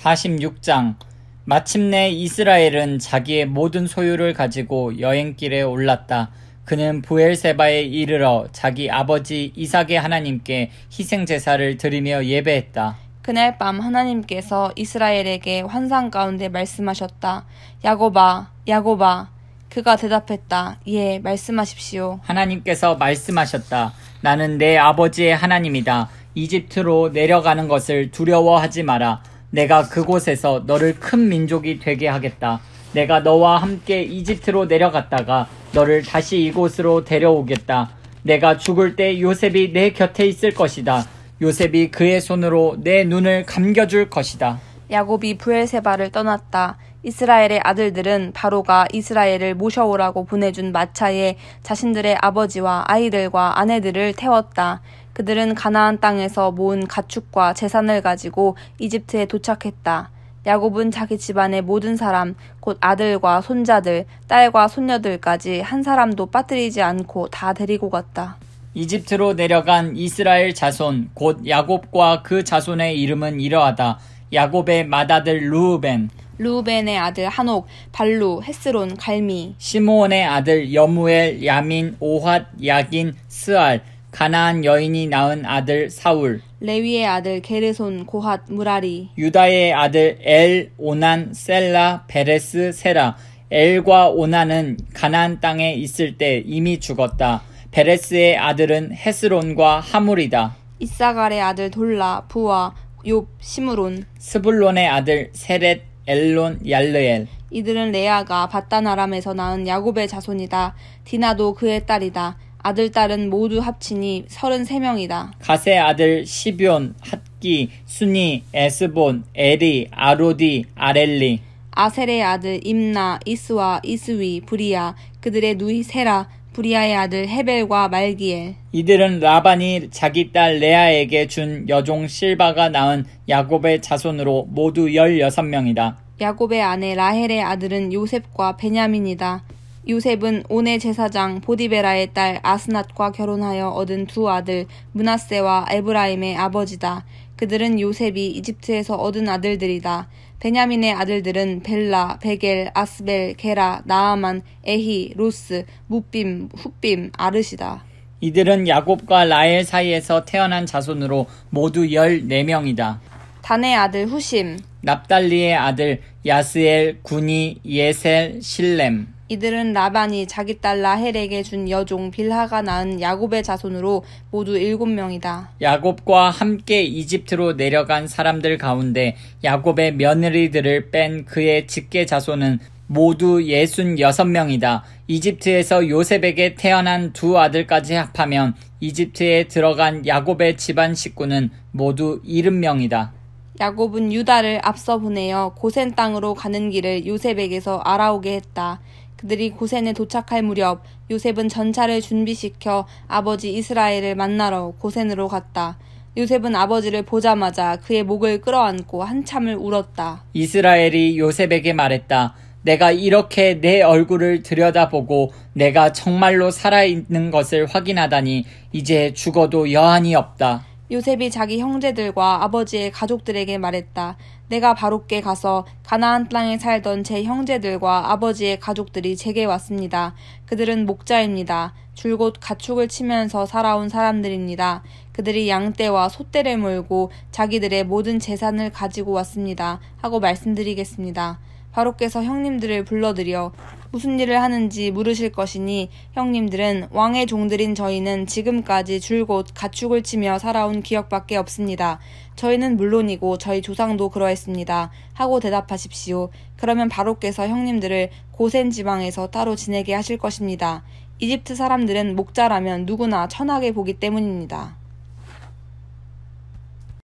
46장 마침내 이스라엘은 자기의 모든 소유를 가지고 여행길에 올랐다. 그는 부엘세바에 이르러 자기 아버지 이삭의 하나님께 희생 제사를 드리며 예배했다. 그날 밤 하나님께서 이스라엘에게 환상 가운데 말씀하셨다. 야고바, 야고바. 그가 대답했다. 예, 말씀하십시오. 하나님께서 말씀하셨다. 나는 내 아버지의 하나님이다. 이집트로 내려가는 것을 두려워하지 마라. 내가 그곳에서 너를 큰 민족이 되게 하겠다. 내가 너와 함께 이집트로 내려갔다가 너를 다시 이곳으로 데려오겠다. 내가 죽을 때 요셉이 내 곁에 있을 것이다. 요셉이 그의 손으로 내 눈을 감겨줄 것이다. 야곱이 부엘세바를 떠났다. 이스라엘의 아들들은 바로가 이스라엘을 모셔오라고 보내준 마차에 자신들의 아버지와 아이들과 아내들을 태웠다. 그들은 가나안 땅에서 모은 가축과 재산을 가지고 이집트에 도착했다. 야곱은 자기 집안의 모든 사람, 곧 아들과 손자들, 딸과 손녀들까지 한 사람도 빠뜨리지 않고 다 데리고 갔다. 이집트로 내려간 이스라엘 자손, 곧 야곱과 그 자손의 이름은 이러하다. 야곱의 맏아들 루우벤, 루벤의 아들 한옥, 발루, 헤스론, 갈미, 시므온의 아들 여무엘, 야민, 오핫, 야긴, 스알, 가나안 여인이 낳은 아들 사울, 레위의 아들 게르손, 고핫, 무라리, 유다의 아들 엘, 오난, 셀라, 베레스, 세라. 엘과 오난은 가나안 땅에 있을 때 이미 죽었다. 베레스의 아들은 헤스론과 하물이다. 이사갈의 아들 돌라, 부와, 욥, 시므론, 스불론의 아들 세렛, 엘론, 얄르엘. 이들은 레아가 바딴 아람에서 낳은 야곱의 자손이다. 디나도 그의 딸이다. 아들 딸은 모두 합치니 33명이다. 가세 아들 시비온, 핫기, 순이, 에스본, 에리, 아로디, 아렐리 아셀의 아들 임나, 이스와, 이스위, 브리야, 그들의 누이 세라, 브리아의 아들 헤벨과 말기엘. 이들은 라반이 자기 딸 레아에게 준 여종 실바가 낳은 야곱의 자손으로 모두 16명이다. 야곱의 아내 라헬의 아들은 요셉과 베냐민이다. 요셉은 온의 제사장 보디베라의 딸 아스낫과 결혼하여 얻은 두 아들 문하세와 에브라임의 아버지다. 그들은 요셉이 이집트에서 얻은 아들들이다. 베냐민의 아들들은 벨라, 베겔, 아스벨, 게라, 나아만, 에히, 로스, 무빔, 후빔, 아르시다. 이들은 야곱과 라엘 사이에서 태어난 자손으로 모두 14명이다. 단의 아들 후심, 납달리의 아들 야스엘, 군이, 예셀, 실렘. 이들은 라반이 자기 딸 라헬에게 준 여종 빌하가 낳은 야곱의 자손으로 모두 일곱 명이다. 야곱과 함께 이집트로 내려간 사람들 가운데 야곱의 며느리들을 뺀 그의 직계 자손은 모두 66명이다. 이집트에서 요셉에게 태어난 두 아들까지 합하면 이집트에 들어간 야곱의 집안 식구는 모두 일흔 명이다 야곱은 유다를 앞서 보내어 고센 땅으로 가는 길을 요셉에게서 알아오게 했다. 그들이 고센에 도착할 무렵 요셉은 전차를 준비시켜 아버지 이스라엘을 만나러 고센으로 갔다. 요셉은 아버지를 보자마자 그의 목을 끌어안고 한참을 울었다. 이스라엘이 요셉에게 말했다. 내가 이렇게 내 얼굴을 들여다보고 내가 정말로 살아있는 것을 확인하다니 이제 죽어도 여한이 없다. 요셉이 자기 형제들과 아버지의 가족들에게 말했다. 내가 바롭게 가서 가나안 땅에 살던 제 형제들과 아버지의 가족들이 제게 왔습니다. 그들은 목자입니다. 줄곧 가축을 치면서 살아온 사람들입니다. 그들이 양떼와 소떼를 몰고 자기들의 모든 재산을 가지고 왔습니다. 하고 말씀드리겠습니다. 바로께서 형님들을 불러들여 무슨 일을 하는지 물으실 것이니 형님들은 왕의 종들인 저희는 지금까지 줄곧 가축을 치며 살아온 기억밖에 없습니다. 저희는 물론이고 저희 조상도 그러했습니다. 하고 대답하십시오. 그러면 바로께서 형님들을 고센 지방에서 따로 지내게 하실 것입니다. 이집트 사람들은 목자라면 누구나 천하게 보기 때문입니다.